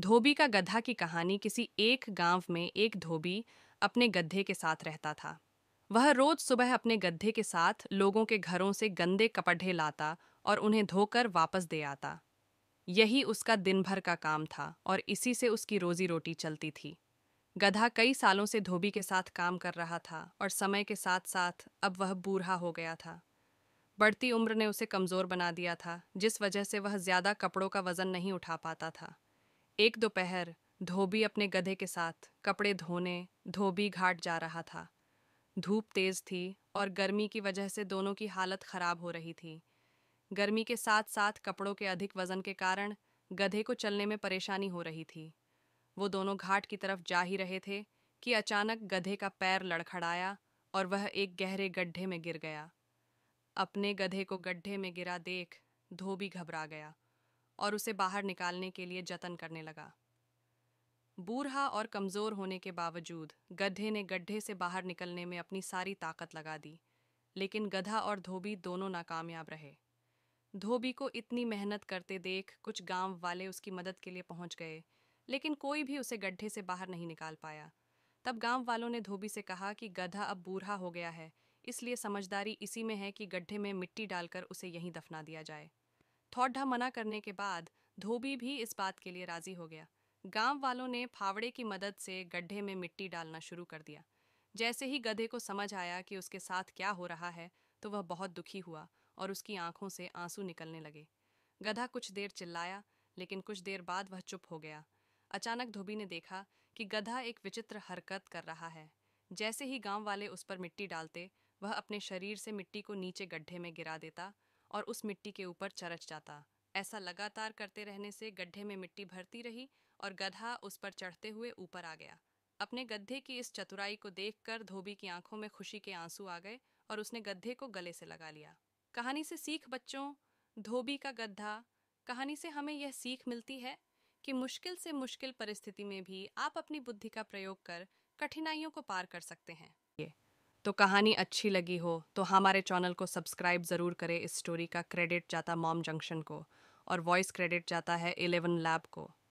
धोबी का गधा की कहानी किसी एक गांव में एक धोबी अपने गधे के साथ रहता था वह रोज सुबह अपने गधे के साथ लोगों के घरों से गंदे कपड़े लाता और उन्हें धोकर वापस दे आता यही उसका दिन भर का काम था और इसी से उसकी रोजी रोटी चलती थी गधा कई सालों से धोबी के साथ काम कर रहा था और समय के साथ साथ अब वह बूढ़ा हो गया था बढ़ती उम्र ने उसे कमज़ोर बना दिया था जिस वजह से वह ज़्यादा कपड़ों का वज़न नहीं उठा पाता था एक दोपहर धोबी अपने गधे के साथ कपड़े धोने धोबी घाट जा रहा था धूप तेज थी और गर्मी की वजह से दोनों की हालत खराब हो रही थी गर्मी के साथ साथ कपड़ों के अधिक वजन के कारण गधे को चलने में परेशानी हो रही थी वो दोनों घाट की तरफ जा ही रहे थे कि अचानक गधे का पैर लड़खड़ाया और वह एक गहरे गड्ढे में गिर गया अपने गधे को गड्ढे में गिरा देख धोबी घबरा गया और उसे बाहर निकालने के लिए जतन करने लगा बूढ़ा और कमज़ोर होने के बावजूद गधे ने गड्ढे से बाहर निकलने में अपनी सारी ताकत लगा दी लेकिन गधा और धोबी दोनों नाकामयाब रहे धोबी को इतनी मेहनत करते देख कुछ गांव वाले उसकी मदद के लिए पहुंच गए लेकिन कोई भी उसे गड्ढे से बाहर नहीं निकाल पाया तब गांव वालों ने धोबी से कहा कि गधा अब बूढ़ा हो गया है इसलिए समझदारी इसी में है कि गड्ढे में मिट्टी डालकर उसे यहीं दफना दिया जाए थौडा मना करने के बाद धोबी भी इस बात के लिए राजी हो गया गांव वालों ने फावड़े की मदद से गड्ढे में मिट्टी डालना शुरू कर दिया जैसे ही गधे को समझ आया कि उसके साथ क्या हो रहा है तो वह बहुत दुखी हुआ और उसकी आंखों से आंसू निकलने लगे गधा कुछ देर चिल्लाया लेकिन कुछ देर बाद वह चुप हो गया अचानक धोबी ने देखा कि गधा एक विचित्र हरकत कर रहा है जैसे ही गांव वाले उस पर मिट्टी डालते वह अपने शरीर से मिट्टी को नीचे गड्ढे में गिरा देता और उस मिट्टी के ऊपर चरच जाता ऐसा लगातार करते रहने से गड्ढे में मिट्टी भरती रही और गधा उस पर चढ़ते हुए ऊपर आ गया अपने गधे की इस चतुराई को देखकर धोबी की आंखों में खुशी के आंसू आ गए और उसने गधे को गले से लगा लिया कहानी से सीख बच्चों धोबी का गद्धा कहानी से हमें यह सीख मिलती है कि मुश्किल से मुश्किल परिस्थिति में भी आप अपनी बुद्धि का प्रयोग कर कठिनाइयों को पार कर सकते हैं तो कहानी अच्छी लगी हो तो हमारे चैनल को सब्सक्राइब ज़रूर करें इस स्टोरी का क्रेडिट जाता मॉम जंक्शन को और वॉइस क्रेडिट जाता है इलेवन लैब को